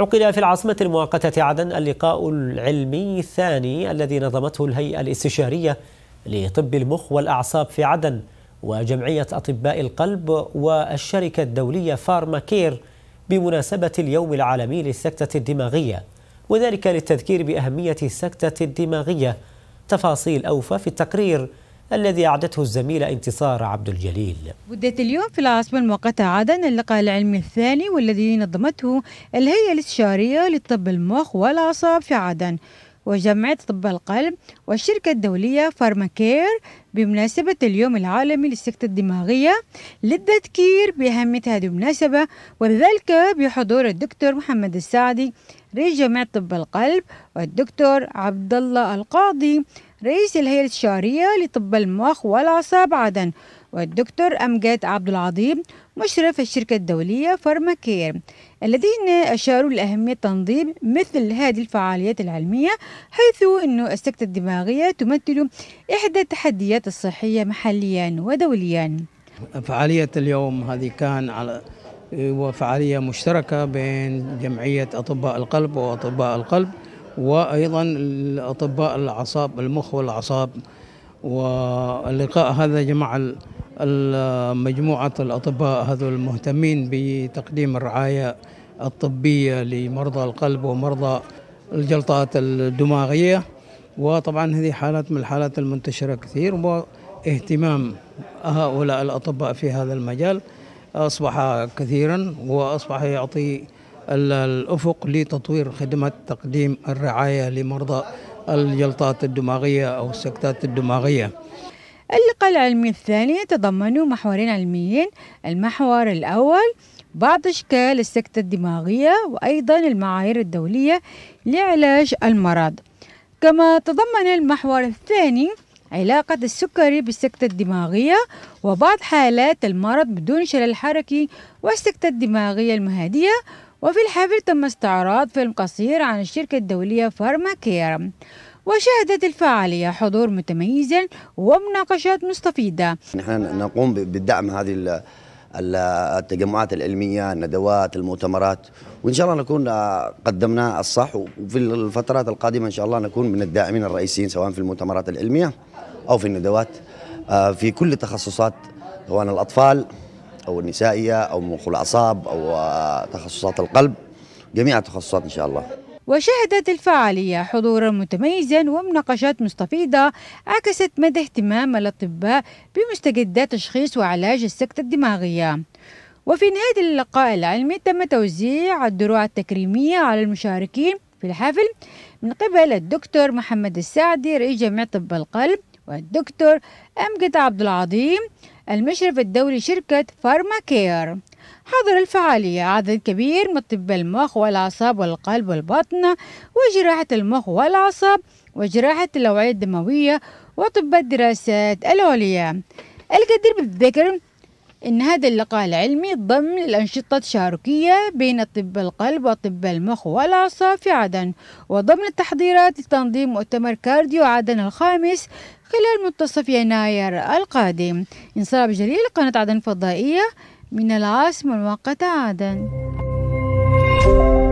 عقد في العاصمة المؤقتة عدن اللقاء العلمي الثاني الذي نظمته الهيئة الاستشارية لطب المخ والأعصاب في عدن وجمعية أطباء القلب والشركة الدولية فارما كير بمناسبة اليوم العالمي للسكتة الدماغية وذلك للتذكير بأهمية السكتة الدماغية تفاصيل أوفى في التقرير الذي أعدته الزميلة انتصار عبد الجليل بدت اليوم في العاصمة المؤقتة عدن اللقاء العلمي الثاني والذي نظمته الهيئة الاستشارية لطب المخ والأعصاب في عدن وجمعية طب القلب والشركة الدولية فارماكير بمناسبة اليوم العالمي للسكتة الدماغية للتذكير بأهمية هذه المناسبة وذلك بحضور الدكتور محمد السعدي رئيس جامعة طب القلب والدكتور عبد الله القاضي رئيس الهيئة الشهرية لطب المخ والأعصاب عدن والدكتور أمجاد عبد العظيم مشرف الشركة الدولية فارماكير الذين أشاروا لأهمية تنظيم مثل هذه الفعاليات العلمية حيث أن السكتة الدماغية تمثل إحدى التحديات التغطيات الصحية محليا ودوليا فعالية اليوم هذه كان على وفعالية مشتركة بين جمعية أطباء القلب وأطباء القلب وأيضا أطباء الأعصاب المخ والأعصاب واللقاء هذا جمع مجموعة الأطباء هذول المهتمين بتقديم الرعاية الطبية لمرضى القلب ومرضى الجلطات الدماغية وطبعا هذه حالات من الحالات المنتشرة كثير واهتمام هؤلاء الأطباء في هذا المجال أصبح كثيرا وأصبح يعطي الأفق لتطوير خدمة تقديم الرعاية لمرضى الجلطات الدماغية أو السكتات الدماغية اللقاء العلمي الثاني يتضمن محورين علميين المحور الأول بعض أشكال السكتة الدماغية وأيضا المعايير الدولية لعلاج المرض كما تضمن المحور الثاني علاقة السكري بالسكتة الدماغية وبعض حالات المرض بدون شلل حركي والسكتة الدماغية المهادية وفي الحفل تم استعراض فيلم قصير عن الشركة الدولية فارما كير وشهدت الفعالية حضور متميز ومناقشات مستفيدة نحن نقوم بدعم هذه التجمعات العلميه الندوات المؤتمرات وان شاء الله نكون آه، قدمنا الصح وفي الفترات القادمه ان شاء الله نكون من الداعمين الرئيسيين سواء في المؤتمرات العلميه او في الندوات آه، في كل تخصصات سواء الاطفال او النسائيه او مخ الاعصاب او آه، تخصصات القلب جميع التخصصات ان شاء الله وشهدت الفعالية حضورا متميزا ومناقشات مستفيضة عكست مدى اهتمام الأطباء بمستجدات تشخيص وعلاج السكتة الدماغية وفي نهاية اللقاء العلمي تم توزيع الدروع التكريمية على المشاركين في الحفل من قبل الدكتور محمد السعدي رئيس جامعة طب القلب والدكتور أمجد عبد العظيم المشرف الدولي شركة فارما كير حضر الفعالية عدد كبير من طب المخ والأعصاب والقلب والبطن وجراحة المخ والأعصاب وجراحة الأوعية الدموية وأطباء الدراسات العليا الجدير بالذكر إن هذا اللقاء العلمي ضمن الأنشطة التشاركية بين طب القلب وأطباء المخ والأعصاب في عدن وضمن التحضيرات لتنظيم مؤتمر كارديو عدن الخامس خلال منتصف يناير القادم انصار جليل قناة عدن الفضائية من العاصمة المؤقتة عدن